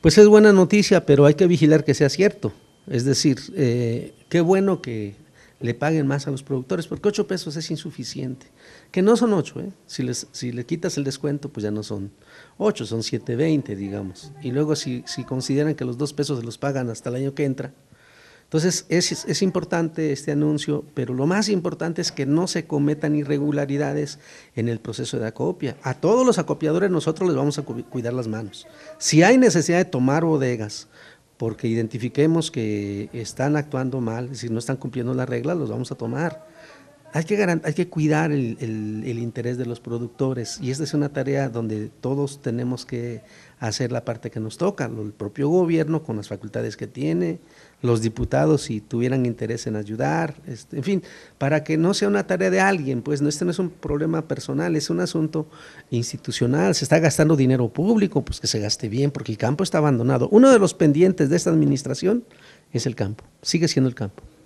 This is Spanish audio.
Pues es buena noticia, pero hay que vigilar que sea cierto. Es decir, eh, qué bueno que le paguen más a los productores, porque 8 pesos es insuficiente. Que no son ocho, ¿eh? si, si le quitas el descuento, pues ya no son ocho, son 7.20, digamos. Y luego si, si consideran que los dos pesos se los pagan hasta el año que entra, entonces, es, importante este anuncio, pero lo más importante es que no se cometan irregularidades en el proceso de acopia. A todos los acopiadores nosotros les vamos a cuidar las manos. Si hay necesidad de tomar bodegas porque identifiquemos que están actuando mal, si no están cumpliendo las reglas, los vamos a tomar hay que, hay que cuidar el, interés de los productores y esta es una tarea donde todos tenemos que hacer la parte que nos toca, el propio gobierno con las facultades que tiene, los diputados si tuvieran interés en ayudar, este, en fin, para que no sea una tarea de alguien, pues no, este no es un problema personal, es un asunto institucional, se está gastando dinero público, pues que se gaste bien, porque el campo está abandonado. Uno de los pendientes de esta administración es el campo, sigue siendo el campo.